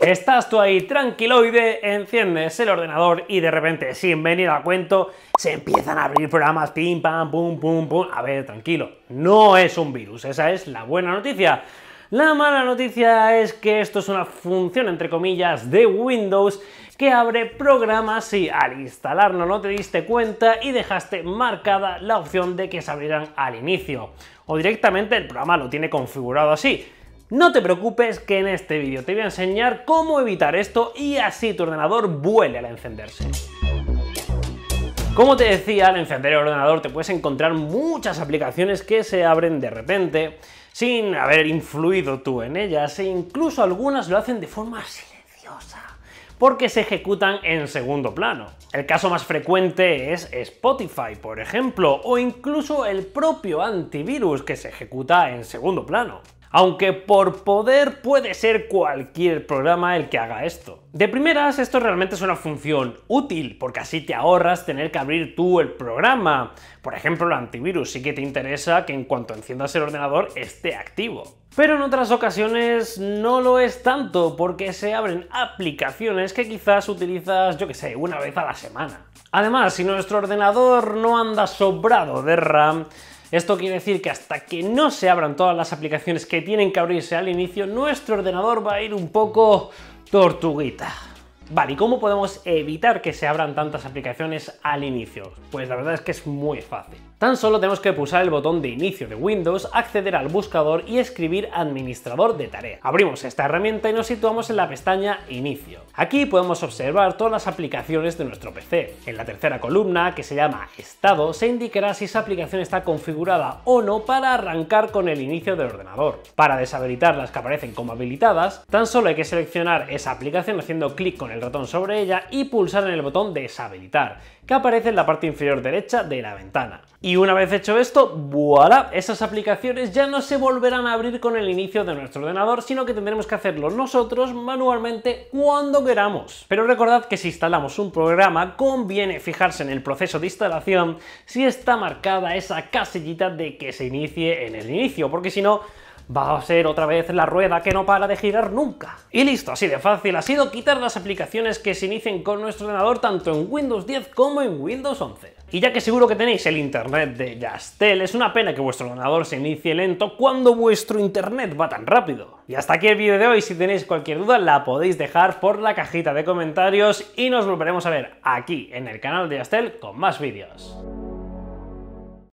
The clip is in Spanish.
Estás tú ahí tranquiloide, enciendes el ordenador y de repente, sin venir a cuento, se empiezan a abrir programas pim, pam, pum, pum, pum. A ver, tranquilo, no es un virus, esa es la buena noticia. La mala noticia es que esto es una función, entre comillas, de Windows que abre programas si al instalarlo no te diste cuenta y dejaste marcada la opción de que se abrirán al inicio. O directamente el programa lo tiene configurado así no te preocupes que en este vídeo te voy a enseñar cómo evitar esto y así tu ordenador vuele al encenderse. Como te decía, al encender el ordenador te puedes encontrar muchas aplicaciones que se abren de repente sin haber influido tú en ellas e incluso algunas lo hacen de forma silenciosa porque se ejecutan en segundo plano. El caso más frecuente es Spotify, por ejemplo, o incluso el propio antivirus que se ejecuta en segundo plano. Aunque por poder puede ser cualquier programa el que haga esto. De primeras, esto realmente es una función útil, porque así te ahorras tener que abrir tú el programa. Por ejemplo, el antivirus sí que te interesa que en cuanto enciendas el ordenador esté activo. Pero en otras ocasiones no lo es tanto, porque se abren aplicaciones que quizás utilizas, yo que sé, una vez a la semana. Además, si nuestro ordenador no anda sobrado de RAM, esto quiere decir que hasta que no se abran todas las aplicaciones que tienen que abrirse al inicio, nuestro ordenador va a ir un poco tortuguita. Vale, ¿y cómo podemos evitar que se abran tantas aplicaciones al inicio? Pues la verdad es que es muy fácil. Tan solo tenemos que pulsar el botón de inicio de Windows, acceder al buscador y escribir administrador de tarea. Abrimos esta herramienta y nos situamos en la pestaña inicio. Aquí podemos observar todas las aplicaciones de nuestro PC. En la tercera columna, que se llama estado, se indicará si esa aplicación está configurada o no para arrancar con el inicio del ordenador. Para deshabilitar las que aparecen como habilitadas, tan solo hay que seleccionar esa aplicación haciendo clic con el ratón sobre ella y pulsar en el botón deshabilitar, que aparece en la parte inferior derecha de la ventana. Y una vez hecho esto, voilà, esas aplicaciones ya no se volverán a abrir con el inicio de nuestro ordenador, sino que tendremos que hacerlo nosotros manualmente cuando queramos. Pero recordad que si instalamos un programa, conviene fijarse en el proceso de instalación si está marcada esa casillita de que se inicie en el inicio, porque si no, va a ser otra vez la rueda que no para de girar nunca. Y listo, así de fácil ha sido quitar las aplicaciones que se inicien con nuestro ordenador tanto en Windows 10 como en Windows 11. Y ya que seguro que tenéis el internet de Yastel, es una pena que vuestro ordenador se inicie lento cuando vuestro internet va tan rápido. Y hasta aquí el vídeo de hoy, si tenéis cualquier duda la podéis dejar por la cajita de comentarios y nos volveremos a ver aquí en el canal de Yastel con más vídeos.